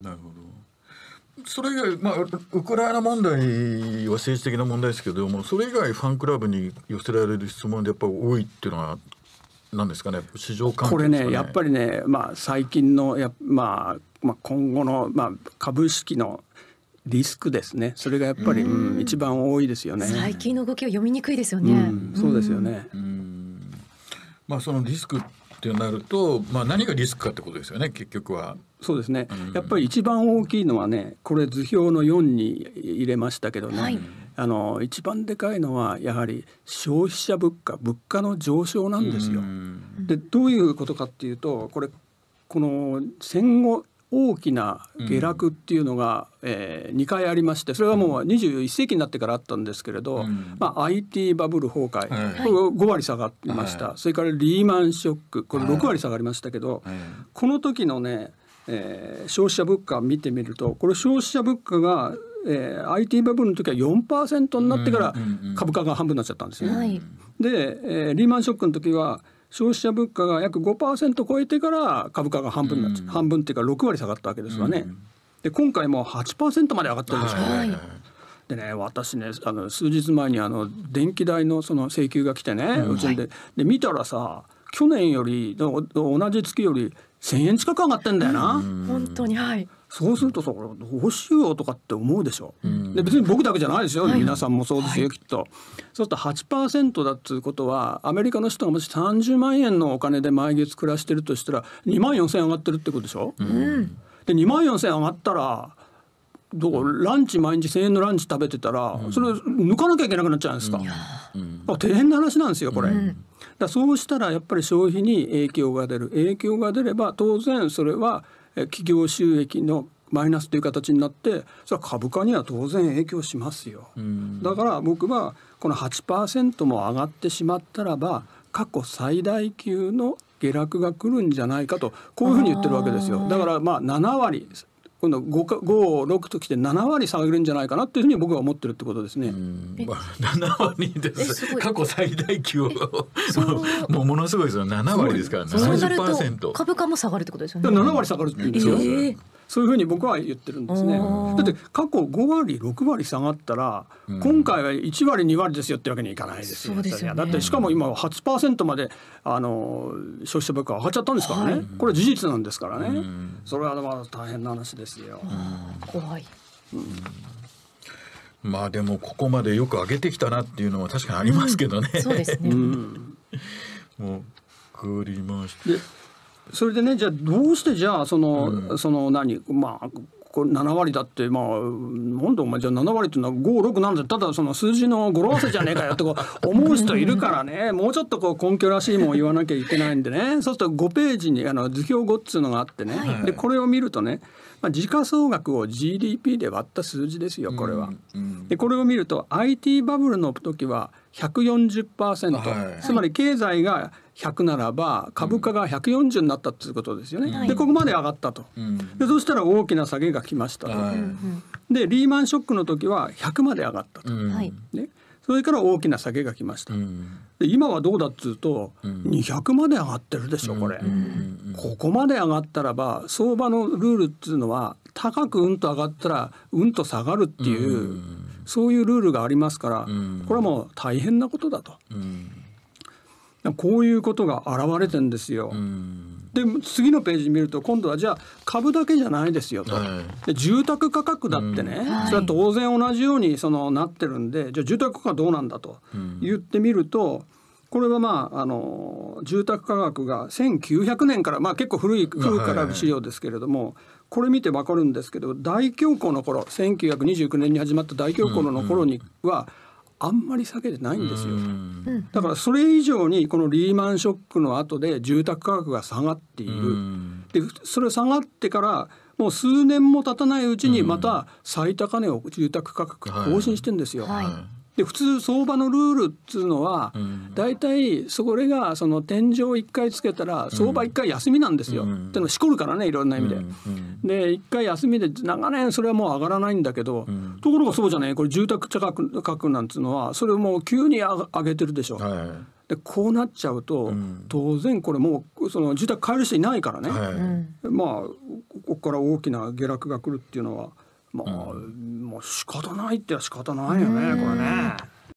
なるほど。それ以外、まあ、ウクライナ問題は政治的な問題ですけども、それ以外、ファンクラブに寄せられる質問でやっぱり多いっていうのは、なんですかね、市場関係、ね、これね、やっぱりね、まあ、最近のや、まあ、まあ、今後の、まあ、株式のリスクですね。それがやっぱり、うん、一番多いですよね。最近の動きは読みにくいですよね。うん、そうですよね。まあ、そのリスクってなると、まあ、何がリスクかってことですよね結局は。そうですね、うん、やっぱり一番大きいのはねこれ図表の4に入れましたけどね、はい、あの一番でかいのはやはり消費者物価物価の上昇なんですよ。うん、でどういうことかっていうとこれこの戦後大きな下落っていうのが、うん、えー、2回ありましてそれはもう21世紀になってからあったんですけれど、うん、まあ、IT バブル崩壊、はい、これ5割下がりました、はい、それからリーマンショックこれ6割下がりましたけど、はい、この時のね、えー、消費者物価見てみるとこれ消費者物価が、えー、IT バブルの時は4%になってから株価が半分になっちゃったんですよ。うんうんうん、で、えー、リーマンショックの時は消費者物価が約5%超えてから株価が半分、うん、半分っていうか6割下がったわけですわね。うん、で今回も8%まで上がってるんですよね。はいでね私ねあの数日前にあの電気代のその請求が来てね、うん、でで見たらさ去年より同じ月より1,000円近く上がってんだよな。本当にはいそうするとさこれどうしようとかって思うでしょ、うで別に僕だけじゃないですよ、はい、皆さんもそうですよ、はい、きっとそうすると8%だっつうことはアメリカの人がもし30万円のお金で毎月暮らしてるとしたら2万4千0上がってるってことでしょ、うで2万4千0上がったらどうランチ毎日1,000円のランチ食べてたら、それ抜かなきゃいけなくなっちゃうんですか、うん、大変な話なんですよこれ。うんだそうしたらやっぱり消費に影響が出る影響が出れば当然それは企業収益のマイナスという形になってそれは株価には当然影響しますよ、だから僕はこの8%も上がってしまったらば過去最大級の下落が来るんじゃないかとこういうふうに言ってるわけですよだからまあ7割今度 5, 5 6ときて7割下げるんじゃないかなというふうに僕は思ってるってことですね。まあ、7割です過去最大級をもうものすごいですよ7割ですから、ね、そうなると株価も下がるってことですよね。7割下がるって言うですよ。えーそういうふうに僕は言ってるんですね。だって過去5割6割下がったら、今回は1割2割ですよってわけにいかないですよ。すよね、だってしかも今8%まであの消費者物価上がっちゃったんですからね、はい、これ事実なんですからね、それはまあ大変な話ですよ。怖い、まあでもここまでよく上げてきたなっていうのは確かにありますけどね。うん、そうですね。もうりましでそれでねじゃあどうしてじゃあその、うん、その何まあこれ7割だってまあ何だお前じゃあ7割っていうのは56 7んただその数字の語呂合わせじゃねえかよってこう思う人いるからね もうちょっとこう根拠らしいもん言わなきゃいけないんでねそうすると5ページにあの図表5っつうのがあってね、はい、でこれを見るとね、まあ、時価総額を GDP で割った数字ですよこれは。うんうん、でこれを見ると IT バブルの時は140%、つまり経済が100ならば株価が140になったということですよね、でここまで上がったと、でそしたら大きな下げが来ましたと、でリーマンショックの時は100まで上がったと、ね、それから大きな下げが来ました、で今はどうだっつうと、200まで上がってるでしょこれ、ここまで上がったらば相場のルールっつうのは高くうんと上がったらうんと下がるっていう、そういうルールがありますから、これはもう大変なことだと、こういうことが現れてんですよ。で次のページ見ると今度はじゃあ株だけじゃないですよと、で住宅価格だってね、それは当然同じようにそのなってるんでじゃあ住宅価格はどうなんだと言ってみるとこれはまああの住宅価格が1900年から、まあ、結構古い古から資料ですけれども、これ見て分かるんですけど大恐慌の頃1929年に始まった大恐慌の頃には、あんまり下げてないんですよだからそれ以上にこのリーマンショックの後で住宅価格が下がっているでそれ下がってからもう数年も経たないうちにまた最高値を住宅価格更新してんですよ。はいで普通相場のルールっつうのは大体それがその天井1回つけたら相場1回休みなんですよ、うん、ってのしこるからねいろんな意味で。うんうん、で1回休みで長年それはもう上がらないんだけど、うん、ところがそうじゃないこれ住宅価格なんつうのはそれをもう急に上げてるでしょ。はい、でこうなっちゃうと、当然これもうその住宅買える人いないからね、はい、まあここから大きな下落が来るっていうのは。まあ、うん、もう仕方ないって仕方ないよね、これね。